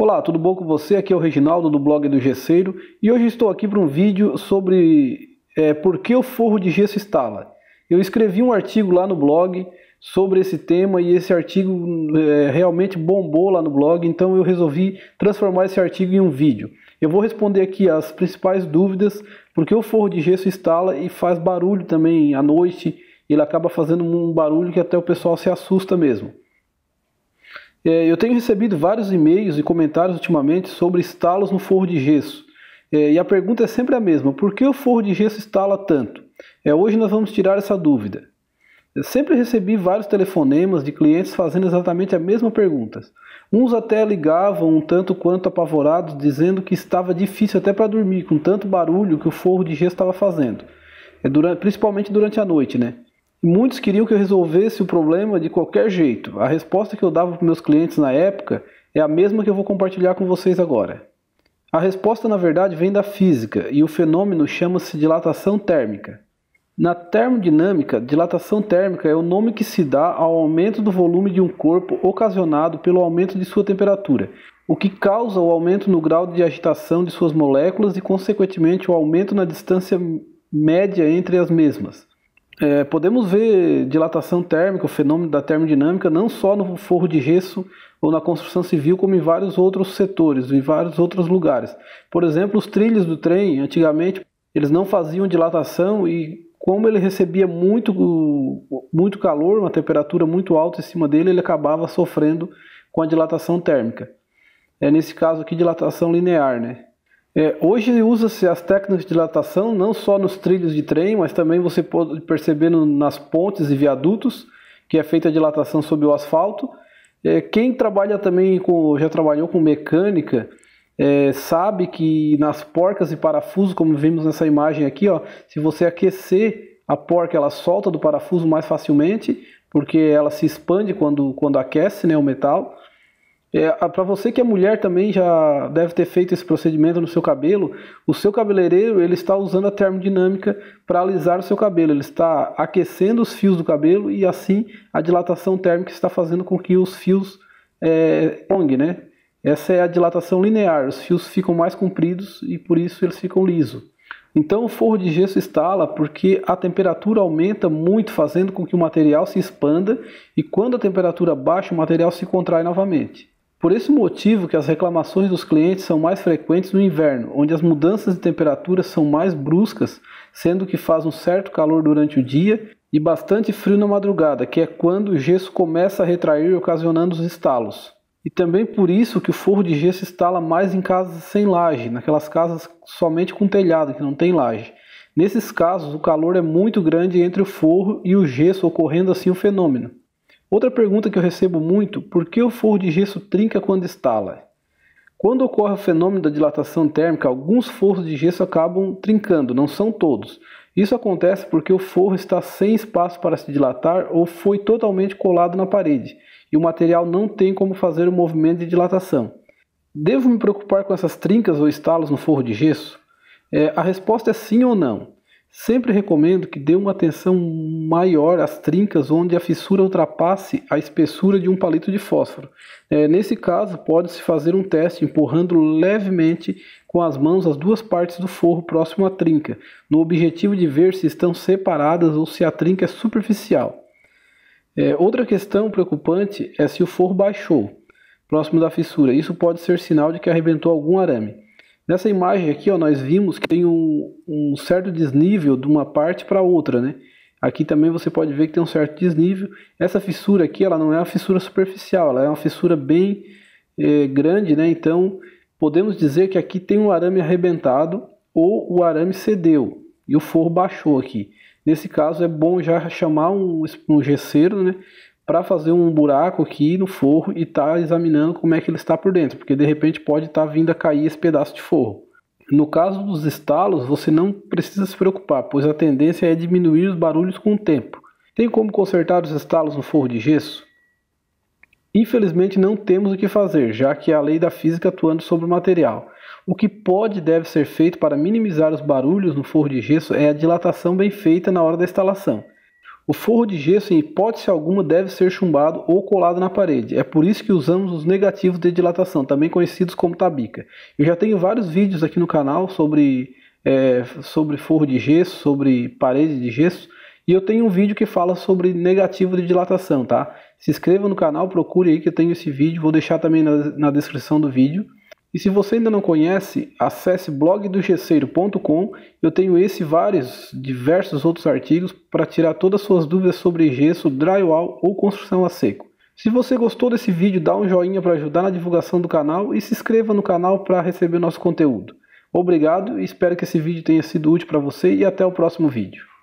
Olá, tudo bom com você? Aqui é o Reginaldo do blog do Gesseiro e hoje estou aqui para um vídeo sobre é, por que o forro de gesso estala. Eu escrevi um artigo lá no blog sobre esse tema e esse artigo é, realmente bombou lá no blog, então eu resolvi transformar esse artigo em um vídeo. Eu vou responder aqui as principais dúvidas, por que o forro de gesso estala e faz barulho também à noite, ele acaba fazendo um barulho que até o pessoal se assusta mesmo. É, eu tenho recebido vários e-mails e comentários ultimamente sobre estalos no forro de gesso. É, e a pergunta é sempre a mesma: por que o forro de gesso estala tanto? É, hoje nós vamos tirar essa dúvida. Eu sempre recebi vários telefonemas de clientes fazendo exatamente a mesma pergunta. Uns até ligavam um tanto quanto apavorados, dizendo que estava difícil até para dormir, com tanto barulho que o forro de gesso estava fazendo. É durante, principalmente durante a noite, né? Muitos queriam que eu resolvesse o problema de qualquer jeito. A resposta que eu dava para meus clientes na época é a mesma que eu vou compartilhar com vocês agora. A resposta, na verdade, vem da física e o fenômeno chama-se dilatação térmica. Na termodinâmica, dilatação térmica é o nome que se dá ao aumento do volume de um corpo ocasionado pelo aumento de sua temperatura, o que causa o aumento no grau de agitação de suas moléculas e, consequentemente, o aumento na distância média entre as mesmas. É, podemos ver dilatação térmica, o fenômeno da termodinâmica, não só no forro de gesso ou na construção civil, como em vários outros setores, em vários outros lugares. Por exemplo, os trilhos do trem, antigamente, eles não faziam dilatação e como ele recebia muito, muito calor, uma temperatura muito alta em cima dele, ele acabava sofrendo com a dilatação térmica. É nesse caso aqui dilatação linear, né? É, hoje usa-se as técnicas de dilatação não só nos trilhos de trem, mas também você pode perceber no, nas pontes e viadutos, que é feita a dilatação sob o asfalto. É, quem trabalha também com, já trabalhou com mecânica, é, sabe que nas porcas e parafusos, como vimos nessa imagem aqui, ó, se você aquecer a porca, ela solta do parafuso mais facilmente, porque ela se expande quando, quando aquece né, o metal. É, ah, para você que é mulher também já deve ter feito esse procedimento no seu cabelo. O seu cabeleireiro ele está usando a termodinâmica para alisar o seu cabelo. Ele está aquecendo os fios do cabelo e assim a dilatação térmica está fazendo com que os fios é, né? Essa é a dilatação linear. Os fios ficam mais compridos e por isso eles ficam lisos. Então o forro de gesso estala porque a temperatura aumenta muito, fazendo com que o material se expanda e quando a temperatura baixa, o material se contrai novamente. Por esse motivo que as reclamações dos clientes são mais frequentes no inverno, onde as mudanças de temperatura são mais bruscas, sendo que faz um certo calor durante o dia e bastante frio na madrugada, que é quando o gesso começa a retrair, ocasionando os estalos. E também por isso que o forro de gesso estala mais em casas sem laje, naquelas casas somente com telhado, que não tem laje. Nesses casos, o calor é muito grande entre o forro e o gesso, ocorrendo assim o fenômeno. Outra pergunta que eu recebo muito, por que o forro de gesso trinca quando estala? Quando ocorre o fenômeno da dilatação térmica, alguns forros de gesso acabam trincando, não são todos. Isso acontece porque o forro está sem espaço para se dilatar ou foi totalmente colado na parede e o material não tem como fazer o movimento de dilatação. Devo me preocupar com essas trincas ou estalos no forro de gesso? É, a resposta é sim ou não. Sempre recomendo que dê uma atenção maior às trincas onde a fissura ultrapasse a espessura de um palito de fósforo. É, nesse caso, pode-se fazer um teste empurrando levemente com as mãos as duas partes do forro próximo à trinca, no objetivo de ver se estão separadas ou se a trinca é superficial. É, outra questão preocupante é se o forro baixou próximo da fissura. Isso pode ser sinal de que arrebentou algum arame. Nessa imagem aqui, ó, nós vimos que tem um, um certo desnível de uma parte para outra, né? Aqui também você pode ver que tem um certo desnível. Essa fissura aqui, ela não é uma fissura superficial, ela é uma fissura bem é, grande, né? Então, podemos dizer que aqui tem um arame arrebentado ou o arame cedeu e o forro baixou aqui. Nesse caso, é bom já chamar um, um gesseiro, né? para fazer um buraco aqui no forro e tá examinando como é que ele está por dentro, porque de repente pode estar tá vindo a cair esse pedaço de forro. No caso dos estalos, você não precisa se preocupar, pois a tendência é diminuir os barulhos com o tempo. Tem como consertar os estalos no forro de gesso? Infelizmente não temos o que fazer, já que é a lei da física atuando sobre o material. O que pode e deve ser feito para minimizar os barulhos no forro de gesso é a dilatação bem feita na hora da instalação. O forro de gesso, em hipótese alguma, deve ser chumbado ou colado na parede. É por isso que usamos os negativos de dilatação, também conhecidos como tabica. Eu já tenho vários vídeos aqui no canal sobre, é, sobre forro de gesso, sobre parede de gesso. E eu tenho um vídeo que fala sobre negativo de dilatação, tá? Se inscreva no canal, procure aí que eu tenho esse vídeo. Vou deixar também na, na descrição do vídeo. E se você ainda não conhece, acesse blogdogesseiro.com. Eu tenho esse e vários diversos outros artigos para tirar todas as suas dúvidas sobre gesso, drywall ou construção a seco. Se você gostou desse vídeo, dá um joinha para ajudar na divulgação do canal e se inscreva no canal para receber nosso conteúdo. Obrigado e espero que esse vídeo tenha sido útil para você e até o próximo vídeo.